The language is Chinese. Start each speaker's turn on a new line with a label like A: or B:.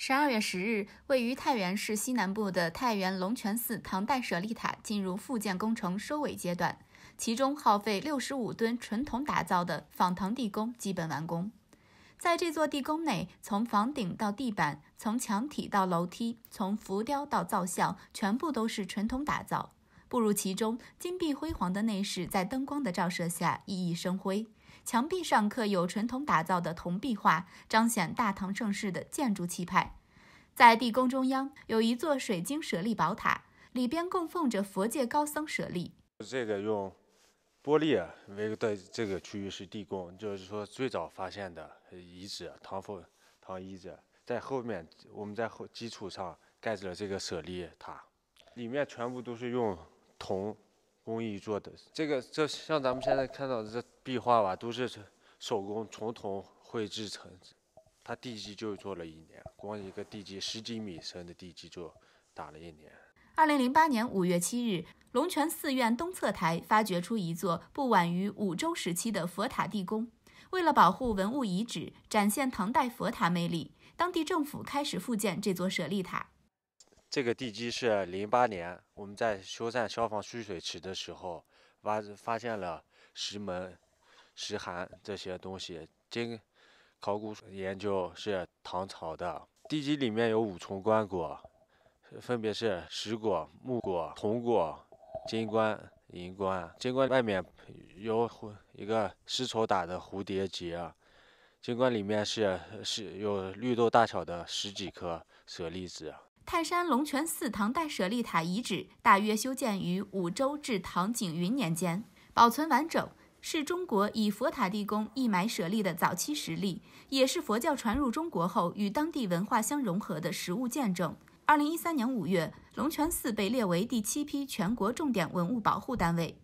A: 十二月十日，位于太原市西南部的太原龙泉寺唐代舍利塔进入复建工程收尾阶段，其中耗费六十五吨纯铜打造的仿唐地宫基本完工。在这座地宫内，从房顶到地板，从墙体到楼梯，从浮雕到造像，全部都是纯铜打造。步入其中，金碧辉煌的内饰在灯光的照射下熠熠生辉。墙壁上刻有纯铜打造的铜壁画，彰显大唐盛世的建筑气派。在地宫中央有一座水晶舍利宝塔，里边供奉着佛界高僧舍利。
B: 这个用玻璃啊围的这个区域是地宫，就是说最早发现的遗址唐风唐遗址，在后面我们在后基础上盖着了这个舍利塔，里面全部都是用铜。工艺做的这个，就像咱们现在看到的这壁画吧，都是手工从铜绘制成。他地基就做了一年，光一个地基十几米深的地基就打了一年。
A: 二零零八年五月七日，龙泉寺院东侧台发掘出一座不晚于五周时期的佛塔地宫。为了保护文物遗址，展现唐代佛塔魅力，当地政府开始复建这座舍利塔。
B: 这个地基是零八年我们在修缮消防蓄水池的时候挖发现了石门、石函这些东西。经考古研究是唐朝的。地基里面有五重棺椁，分别是石椁、木椁、铜椁、金棺、银棺。金棺外面有一个丝绸打的蝴蝶结。金棺里面是是有绿豆大小的十几颗舍利子。
A: 泰山龙泉寺唐代舍利塔遗址大约修建于五周至唐景云年间，保存完整，是中国以佛塔地宫义埋舍利的早期实例，也是佛教传入中国后与当地文化相融合的实物见证。二零一三年五月，龙泉寺被列为第七批全国重点文物保护单位。